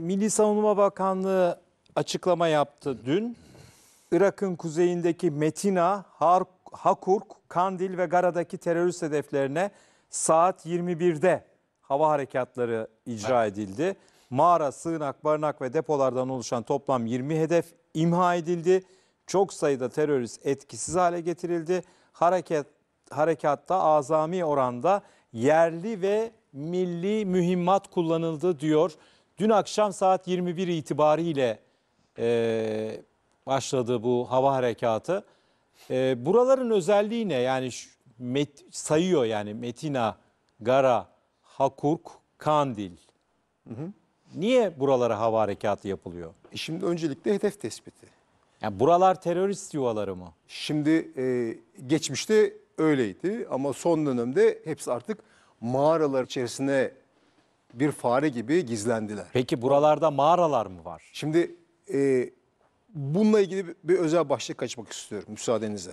Milli Savunma Bakanlığı açıklama yaptı dün. Irak'ın kuzeyindeki Metina, Har Hakurk, Kandil ve Gara'daki terörist hedeflerine saat 21'de hava harekatları icra edildi. Mağara, sığınak, barınak ve depolardan oluşan toplam 20 hedef imha edildi. Çok sayıda terörist etkisiz hale getirildi. Hareket harekatta azami oranda yerli ve milli mühimmat kullanıldı diyor Dün akşam saat 21 itibariyle e, başladı bu hava harekatı. E, buraların özelliği ne? Yani şu, met, sayıyor yani Metina, Gara, Hakurk, Kandil. Hı hı. Niye buralara hava harekatı yapılıyor? E, şimdi öncelikle hedef tespiti. Yani buralar terörist yuvaları mı? Şimdi e, geçmişte öyleydi ama son dönemde hepsi artık mağaralar içerisine bir fare gibi gizlendiler. Peki buralarda mağaralar mı var? Şimdi e, bununla ilgili bir, bir özel başlık açmak istiyorum müsaadenizle.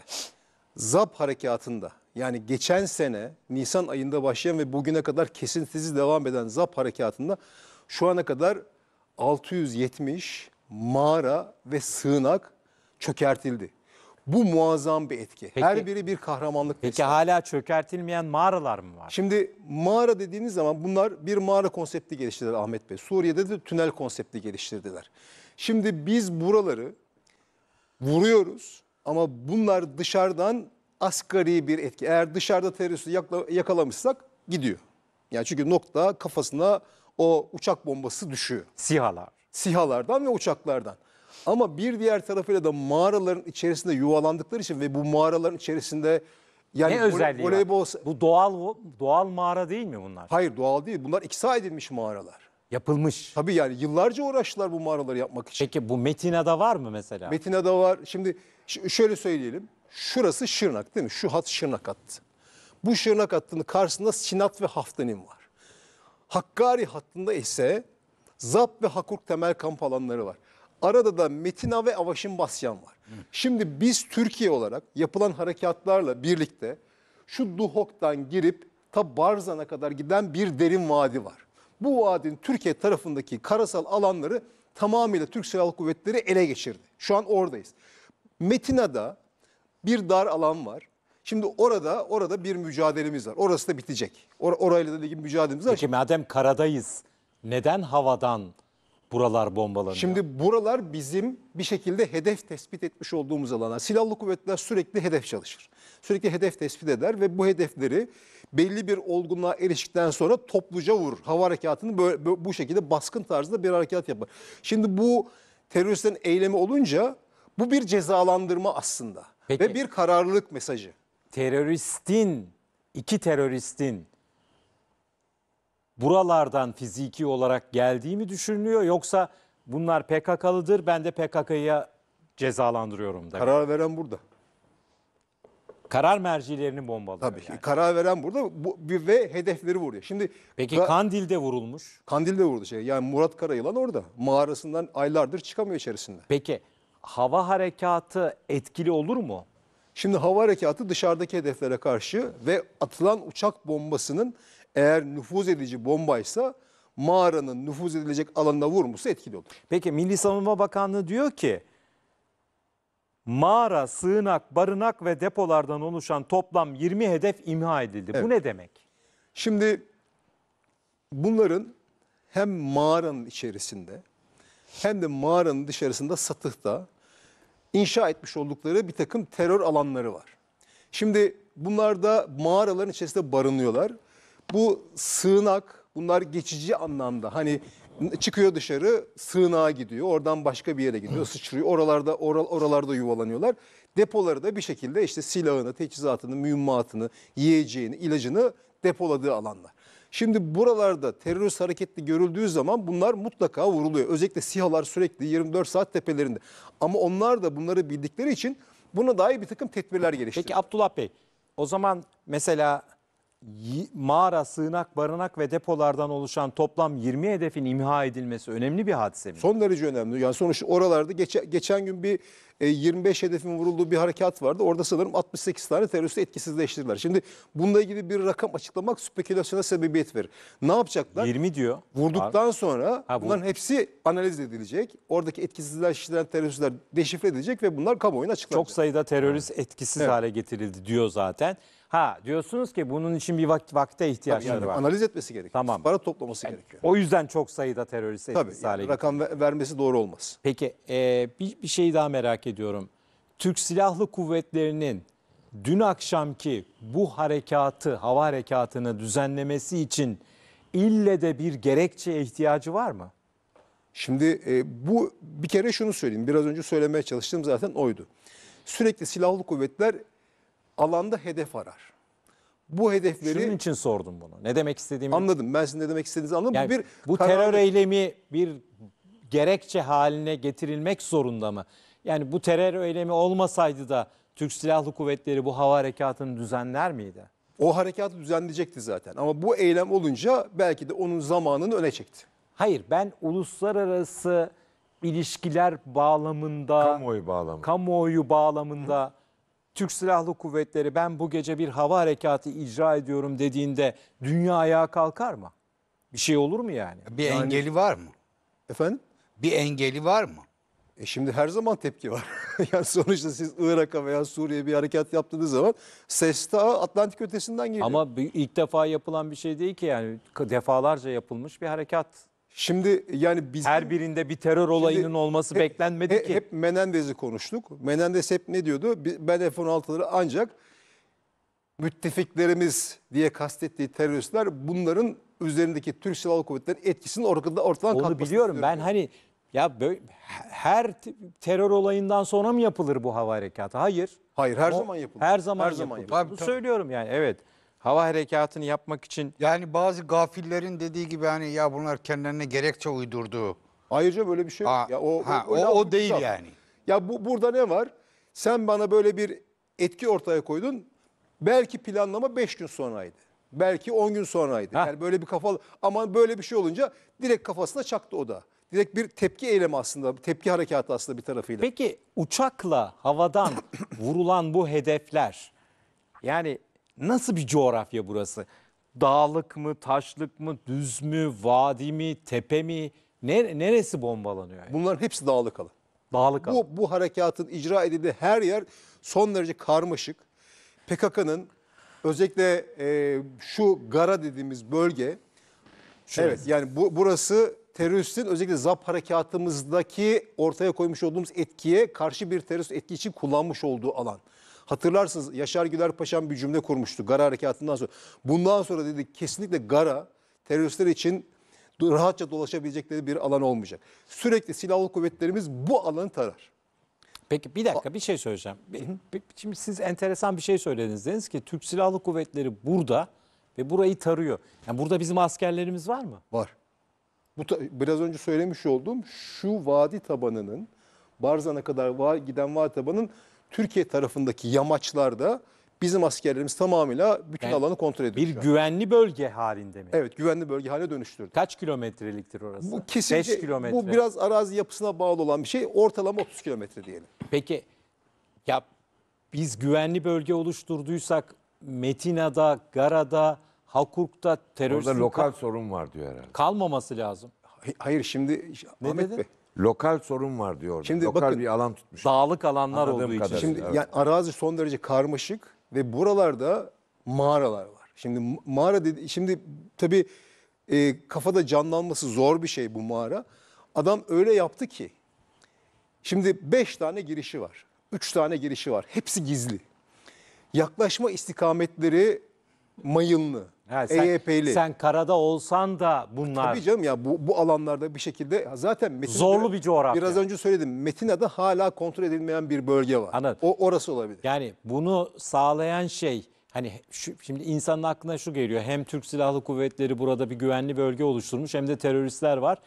ZAP harekatında yani geçen sene Nisan ayında başlayan ve bugüne kadar kesintisiz devam eden ZAP harekatında şu ana kadar 670 mağara ve sığınak çökertildi. Bu muazzam bir etki. Peki- Her biri bir kahramanlık Peki eseri. hala çökertilmeyen mağaralar mı var? Şimdi mağara dediğiniz zaman bunlar bir mağara konsepti geliştirdiler Ahmet Bey. Suriye'de de tünel konsepti geliştirdiler. Şimdi biz buraları vuruyoruz ama bunlar dışarıdan asgari bir etki. Eğer dışarıda teröristi yakalamışsak gidiyor. Yani çünkü nokta kafasına o uçak bombası düşüyor. Sihalar. sihalardan ve uçaklardan. Ama bir diğer tarafıyla da mağaraların içerisinde yuvalandıkları için ve bu mağaraların içerisinde yani ne özelliği voleybol... var? Bu doğal doğal mağara değil mi bunlar? Hayır doğal değil. Bunlar iksa edilmiş mağaralar. Yapılmış. Tabii yani yıllarca uğraştılar bu mağaraları yapmak için. Peki bu Metina'da var mı mesela? Metina'da var. Şimdi şöyle söyleyelim. Şurası Şırnak değil mi? Şu hat Şırnak hattı. Bu Şırnak hattının karşısında Sinat ve Haftanim var. Hakkari hattında ise Zap ve Hakurk temel kamp alanları var. Arada da Metina ve Avaşin Basyan var. Hı. Şimdi biz Türkiye olarak yapılan harekatlarla birlikte şu Duhok'tan girip ta Barzan'a kadar giden bir derin vadi var. Bu vadinin Türkiye tarafındaki karasal alanları tamamıyla Türk Silahlı Kuvvetleri ele geçirdi. Şu an oradayız. Metina'da bir dar alan var. Şimdi orada orada bir mücadelemiz var. Orası da bitecek. Or orayla da ilgili mücadelemiz var. Peki madem karadayız neden havadan buralar bombalanıyor. Şimdi buralar bizim bir şekilde hedef tespit etmiş olduğumuz alana Silahlı kuvvetler sürekli hedef çalışır. Sürekli hedef tespit eder ve bu hedefleri belli bir olgunluğa eriştikten sonra topluca vur, Hava harekatını böyle, bu şekilde baskın tarzında bir harekat yapar. Şimdi bu teröristlerin eylemi olunca bu bir cezalandırma aslında Peki. ve bir kararlılık mesajı. Teröristin, iki teröristin buralardan fiziki olarak geldiği mi düşünülüyor yoksa bunlar PKK'lıdır ben de PKK'ya cezalandırıyorum da. Karar veren burada. Karar mercilerini bombalıyor. Tabii yani. karar veren burada bu, ve hedefleri vuruyor. Şimdi Peki ka Kandil'de vurulmuş. Kandil'de vurdu şey. Yani Murat Karayılan orada. Mağarasından aylardır çıkamıyor içerisinde. Peki hava harekatı etkili olur mu? Şimdi hava harekatı dışarıdaki hedeflere karşı ve atılan uçak bombasının eğer nüfuz edici bombaysa mağaranın nüfuz edilecek alanına vurması etkili olur. Peki Milli Savunma Bakanlığı diyor ki mağara, sığınak, barınak ve depolardan oluşan toplam 20 hedef imha edildi. Evet. Bu ne demek? Şimdi bunların hem mağaranın içerisinde hem de mağaranın dışarısında satıhta inşa etmiş oldukları bir takım terör alanları var. Şimdi bunlar da mağaraların içerisinde barınıyorlar bu sığınak bunlar geçici anlamda hani çıkıyor dışarı sığınağa gidiyor. Oradan başka bir yere gidiyor, sıçrıyor. Oralarda oral, oralarda yuvalanıyorlar. Depoları da bir şekilde işte silahını, teçhizatını, mühimmatını, yiyeceğini, ilacını depoladığı alanlar. Şimdi buralarda terörist hareketli görüldüğü zaman bunlar mutlaka vuruluyor. Özellikle SİHA'lar sürekli 24 saat tepelerinde. Ama onlar da bunları bildikleri için buna dair bir takım tedbirler geliştiriyor. Peki Abdullah Bey o zaman mesela mağara, sığınak, barınak ve depolardan oluşan toplam 20 hedefin imha edilmesi önemli bir hadise mi? Son derece önemli. Yani sonuç oralarda geçe, geçen gün bir e, 25 hedefin vurulduğu bir harekat vardı. Orada sanırım 68 tane teröristi etkisizleştirdiler. Şimdi bununla ilgili bir rakam açıklamak spekülasyona sebebiyet verir. Ne yapacaklar? 20 diyor. Vurduktan Var. sonra ha, bu... bunların hepsi analiz edilecek. Oradaki etkisizleştirilen teröristler deşifre edilecek ve bunlar kamuoyuna açıklanacak. Çok sayıda terörist etkisiz evet. hale getirildi diyor zaten. Ha diyorsunuz ki bunun için bir vak vakte Tabii ihtiyaçları yani var. analiz etmesi gerekiyor. Tamam. Para toplaması gerekiyor. O yüzden çok sayıda terörist Tabii yani rakam vermesi doğru olmaz. Peki e, bir, bir şey daha merak ediyorum. Türk Silahlı Kuvvetleri'nin dün akşamki bu harekatı, hava harekatını düzenlemesi için ille de bir gerekçeye ihtiyacı var mı? Şimdi e, bu bir kere şunu söyleyeyim. Biraz önce söylemeye çalıştığım zaten oydu. Sürekli silahlı kuvvetler alanda hedef arar. Bu hedefleri... Şunun için sordum bunu. Ne demek istediğimi... Anladım. Ben sizin ne demek istediğinizi anladım. Yani, bu bir bu terör eylemi bir gerekçe haline getirilmek zorunda mı? Yani bu terör eylemi olmasaydı da Türk Silahlı Kuvvetleri bu hava harekatını düzenler miydi? O harekatı düzenleyecekti zaten ama bu eylem olunca belki de onun zamanını öne çekti. Hayır ben uluslararası ilişkiler bağlamında, kamuoyu, bağlamı. kamuoyu bağlamında... Hı Türk Silahlı Kuvvetleri ben bu gece bir hava harekatı icra ediyorum dediğinde dünya ayağa kalkar mı? Bir şey olur mu yani? Bir yani... engeli var mı? Efendim? Bir engeli var mı? E şimdi her zaman tepki var. yani sonuçta siz Irak'a veya Suriye'ye bir harekat yaptığınız zaman ses ta Atlantik ötesinden geliyor. Ama ilk defa yapılan bir şey değil ki yani defalarca yapılmış bir harekat Şimdi yani bizim... Her birinde bir terör olayının Şimdi olması hep, beklenmedi hep, ki. Hep Menendez'i konuştuk. Menendez hep ne diyordu? Ben F-16'ları ancak müttefiklerimiz diye kastettiği teröristler bunların üzerindeki Türk Silahlı Kuvvetleri'nin etkisinin ortada ortadan kalkmasını biliyorum. Ben hani ya böyle, her terör olayından sonra mı yapılır bu hava harekatı? Hayır. Hayır her o, zaman yapılır. Her zaman her yapılır. Zaman yapılır. Tabii, tabii. Söylüyorum yani evet hava harekatını yapmak için Yani bazı gafillerin dediği gibi hani ya bunlar kendilerine gerekçe uydurduğu. Ayrıca böyle bir şey Ha, ya o, ha, o- o değil laf. yani. Ya bu burada ne var? Sen bana böyle bir etki ortaya koydun. Belki planlama 5 gün sonraydı. Belki 10 gün sonraydı. Hah. Yani böyle bir kafalı ama böyle bir şey olunca direkt kafasına çaktı o da. Direkt bir tepki eylemi aslında, tepki harekatı aslında bir tarafıyla. Peki uçakla havadan vurulan bu hedefler yani Nasıl bir coğrafya burası? Dağlık mı, taşlık mı, düz mü, vadi mi, tepe mi? Ne, neresi bombalanıyor? Yani? Bunların hepsi dağlık alan. Dağlık alan. Bu, bu harekatın icra edildiği her yer son derece karmaşık. PKK'nın özellikle e, şu gara dediğimiz bölge. Şöyle. Evet yani bu, burası teröristin özellikle ZAP harekatımızdaki ortaya koymuş olduğumuz etkiye karşı bir terörist etki için kullanmış olduğu alan. Hatırlarsınız Yaşar Güler Paşam bir cümle kurmuştu Gara harekatından sonra. Bundan sonra dedi kesinlikle Gara teröristler için rahatça dolaşabilecekleri bir alan olmayacak. Sürekli silahlı kuvvetlerimiz bu alanı tarar. Peki bir dakika bir şey söyleyeceğim. Şimdi siz enteresan bir şey söylediniz. Dediniz ki Türk Silahlı Kuvvetleri burada ve burayı tarıyor. Yani burada bizim askerlerimiz var mı? Var. Bu biraz önce söylemiş olduğum şu vadi tabanının Barzan'a kadar va giden vadi tabanının Türkiye tarafındaki yamaçlarda bizim askerlerimiz tamamıyla bütün Yani alanı kontrol ediyor. Bir güvenli bölge halinde mi? Evet güvenli bölge haline dönüştürdü. Kaç kilometreliktir orası? Bu kesinlikle 5 kilometre. bu biraz arazi yapısına bağlı olan bir şey. Ortalama 30 kilometre diyelim. Peki ya biz güvenli bölge oluşturduysak Metina'da, Gara'da, Hakurk'ta terörist Orada lokal sorun var diyor herhalde. kalmaması lazım. Hayır şimdi Ne Ahmet dedin? Bey lokal sorun var diyor. Şimdi lokal bakın, bir alan tutmuş. Dağlık alanlar Anladığım olduğu için. Şimdi evet. yani arazi son derece karmaşık ve buralarda mağaralar var. Şimdi mağara dedi şimdi tabii e, kafada canlanması zor bir şey bu mağara. Adam öyle yaptı ki şimdi 5 tane girişi var. 3 tane girişi var. Hepsi gizli. Yaklaşma istikametleri mayınlı. Ha, sen, EYP'li. Sen karada olsan da bunlar. Tabii canım ya bu, bu alanlarda bir şekilde zaten metin. zorlu bir coğrafya. Biraz önce söyledim. Metina'da hala kontrol edilmeyen bir bölge var. Anladım. O orası olabilir. Yani bunu sağlayan şey hani şu, şimdi insanın aklına şu geliyor. Hem Türk Silahlı Kuvvetleri burada bir güvenli bölge oluşturmuş hem de teröristler var.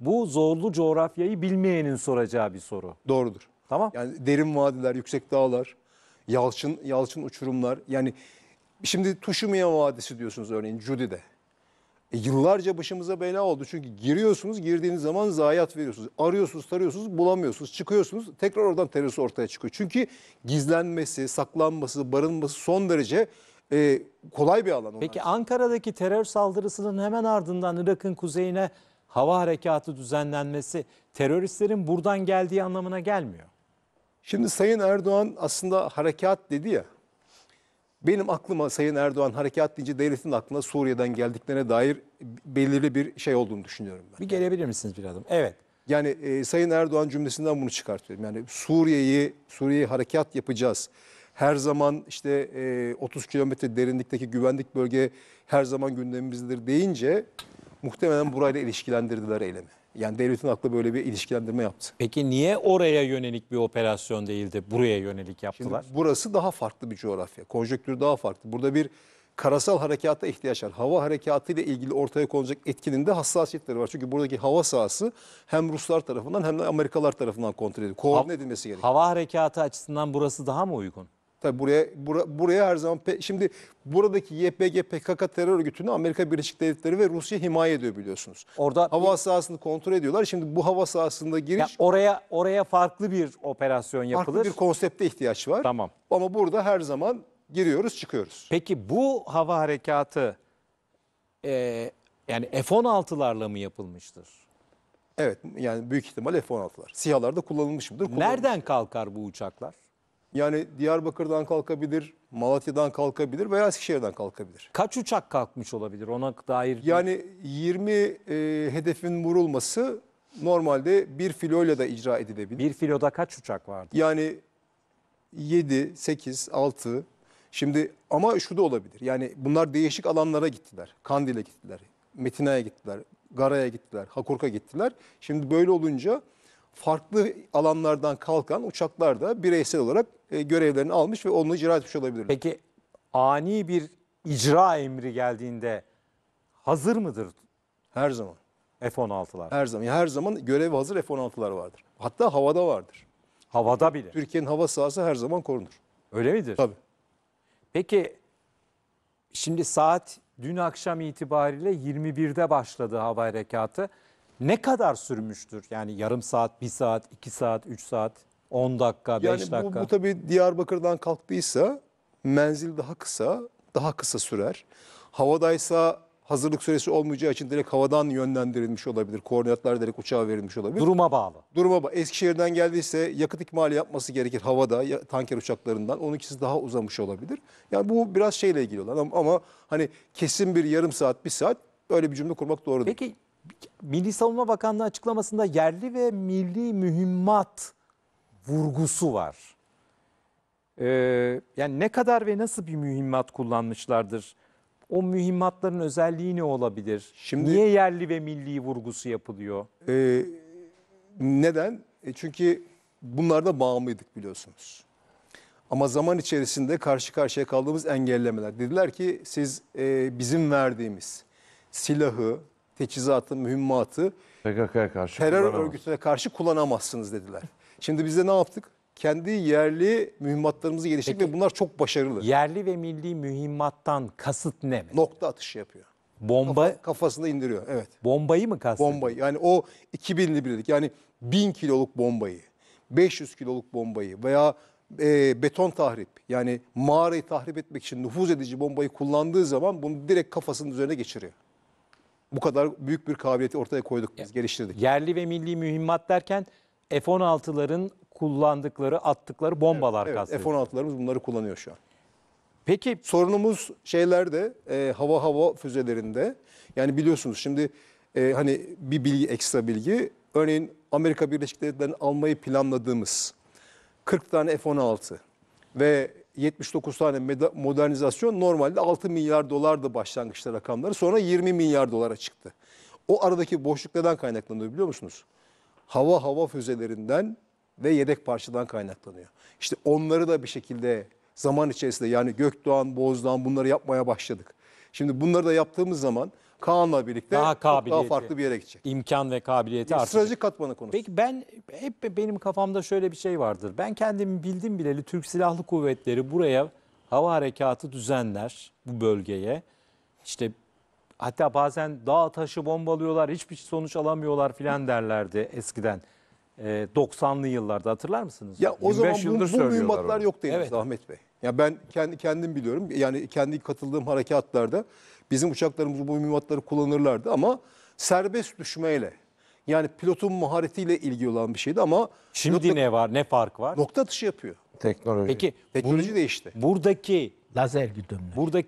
Bu zorlu coğrafyayı bilmeyenin soracağı bir soru. Doğrudur. Tamam. Yani derin vadiler, yüksek dağlar, yalçın yalçın uçurumlar yani Şimdi Tuşumiya Vadisi diyorsunuz örneğin Judy'de. E, yıllarca başımıza bela oldu. Çünkü giriyorsunuz, girdiğiniz zaman zayiat veriyorsunuz. Arıyorsunuz, tarıyorsunuz, bulamıyorsunuz. Çıkıyorsunuz, tekrar oradan terörist ortaya çıkıyor. Çünkü gizlenmesi, saklanması, barınması son derece e, kolay bir alan. Peki onlar. Şey. Ankara'daki terör saldırısının hemen ardından Irak'ın kuzeyine hava harekatı düzenlenmesi teröristlerin buradan geldiği anlamına gelmiyor. Şimdi Sayın Erdoğan aslında harekat dedi ya. Benim aklıma Sayın Erdoğan harekat deyince devletin aklına Suriye'den geldiklerine dair belirli bir şey olduğunu düşünüyorum ben. Bir gelebilir misiniz bir adım? Evet. Yani e, Sayın Erdoğan cümlesinden bunu çıkartıyorum. Yani Suriye'yi, Suriye'ye harekat yapacağız. Her zaman işte e, 30 kilometre derinlikteki güvenlik bölge her zaman gündemimizdir deyince muhtemelen burayla ilişkilendirdiler eylemi. Yani devletin aklı böyle bir ilişkilendirme yaptı. Peki niye oraya yönelik bir operasyon değildi, buraya yönelik yaptılar? Şimdi burası daha farklı bir coğrafya. Konjektür daha farklı. Burada bir karasal harekata ihtiyaç var. Hava harekatı ile ilgili ortaya konacak etkinin de hassasiyetleri var. Çünkü buradaki hava sahası hem Ruslar tarafından hem de Amerikalar tarafından kontrol ediliyor. Koordine edilmesi gerekiyor. Hava harekatı açısından burası daha mı uygun? Tabi buraya bura, buraya her zaman şimdi buradaki YPG PKK terör örgütünü Amerika Birleşik Devletleri ve Rusya himaye ediyor biliyorsunuz. Orada hava sahasını kontrol ediyorlar. Şimdi bu hava sahasında giriş ya oraya oraya farklı bir operasyon yapılır. Farklı bir konsepte ihtiyaç var. Tamam. Ama burada her zaman giriyoruz, çıkıyoruz. Peki bu hava harekatı e, yani F-16'larla mı yapılmıştır? Evet yani büyük ihtimal F-16'lar. SİHA'larda kullanılmış mıdır? Kullanılmış. Nereden kalkar bu uçaklar? Yani Diyarbakır'dan kalkabilir, Malatya'dan kalkabilir veya Eskişehir'den kalkabilir. Kaç uçak kalkmış olabilir ona dair? Yani 20 e, hedefin vurulması normalde bir filoyla da icra edilebilir. Bir filoda kaç uçak vardı? Yani 7, 8, 6. Şimdi ama şu da olabilir. Yani bunlar değişik alanlara gittiler. Kandil'e gittiler, Metina'ya gittiler, Gara'ya gittiler, Hakurk'a gittiler. Şimdi böyle olunca farklı alanlardan kalkan uçaklar da bireysel olarak e, görevlerini almış ve onu icra etmiş olabilirler. Peki ani bir icra emri geldiğinde hazır mıdır Her zaman. F-16'lar? Her zaman. her zaman görev hazır F-16'lar vardır. Hatta havada vardır. Havada bile. Türkiye'nin hava sahası her zaman korunur. Öyle midir? Tabii. Peki şimdi saat dün akşam itibariyle 21'de başladı hava harekatı ne kadar sürmüştür? Yani yarım saat, bir saat, iki saat, üç saat, on dakika, yani beş dakika. Bu, bu tabii Diyarbakır'dan kalktıysa menzil daha kısa, daha kısa sürer. Havadaysa hazırlık süresi olmayacağı için direkt havadan yönlendirilmiş olabilir. Koordinatlar direkt uçağa verilmiş olabilir. Duruma bağlı. Duruma bağlı. Eskişehir'den geldiyse yakıt ikmali yapması gerekir havada ya, tanker uçaklarından. ikisi daha uzamış olabilir. Yani bu biraz şeyle ilgili olan ama, ama hani kesin bir yarım saat, bir saat öyle bir cümle kurmak doğru değil. Peki Milli Savunma Bakanlığı açıklamasında yerli ve milli mühimmat vurgusu var. Ee, yani ne kadar ve nasıl bir mühimmat kullanmışlardır? O mühimmatların özelliği ne olabilir? Şimdi, Niye yerli ve milli vurgusu yapılıyor? E, neden? E çünkü bunlarda bağımlıydık biliyorsunuz. Ama zaman içerisinde karşı karşıya kaldığımız engellemeler. Dediler ki siz e, bizim verdiğimiz silahı, teçhizatı, mühimmatı PKK'ya karşı terör örgütüne karşı kullanamazsınız dediler. Şimdi biz de ne yaptık? Kendi yerli mühimmatlarımızı geliştirdik ve bunlar çok başarılı. Yerli ve milli mühimmattan kasıt ne? mi? Nokta atışı yapıyor. Bomba Kafa- Kafasında indiriyor evet. bombayı mı kastediyor? Bombayı yani o 2000'li birlik yani 1000 kiloluk bombayı, 500 kiloluk bombayı veya e, beton tahrip yani mağarayı tahrip etmek için nüfuz edici bombayı kullandığı zaman bunu direkt kafasının üzerine geçiriyor bu kadar büyük bir kabiliyeti ortaya koyduk biz, geliştirdik. Yerli ve milli mühimmat derken F-16'ların kullandıkları, attıkları bombalar evet, evet, kastediyor. F-16'larımız bunları kullanıyor şu an. Peki sorunumuz şeylerde e, hava hava füzelerinde yani biliyorsunuz şimdi e, hani bir bilgi ekstra bilgi örneğin Amerika Birleşik Devletleri'nden almayı planladığımız 40 tane F-16 ve 79 tane modernizasyon normalde 6 milyar dolardı başlangıçta rakamları. Sonra 20 milyar dolara çıktı. O aradaki boşluk neden kaynaklanıyor biliyor musunuz? Hava hava füzelerinden ve yedek parçadan kaynaklanıyor. İşte onları da bir şekilde zaman içerisinde yani Gökdoğan, Bozdoğan bunları yapmaya başladık. Şimdi bunları da yaptığımız zaman Kaan'la birlikte daha, çok daha farklı bir yere gidecek. İmkan ve kabiliyeti artacak. Sıraci katmanı konusu. Peki ben hep benim kafamda şöyle bir şey vardır. Ben kendimi bildim bileli Türk Silahlı Kuvvetleri buraya hava harekatı düzenler bu bölgeye. İşte hatta bazen dağ taşı bombalıyorlar hiçbir sonuç alamıyorlar filan derlerdi eskiden. E, ee, 90'lı yıllarda hatırlar mısınız? Ya o zaman bu, bu mühimmatlar onu. yok değil evet. Ahmet Bey. Ya ben kendi kendim biliyorum. Yani kendi katıldığım harekatlarda bizim uçaklarımız bu mühimmatları kullanırlardı ama serbest düşmeyle yani pilotun maharetiyle ilgili olan bir şeydi ama şimdi ne var? Ne fark var? Nokta atışı yapıyor. Teknoloji. Peki teknoloji bunun, değişti. Buradaki lazer güdümlü. Buradaki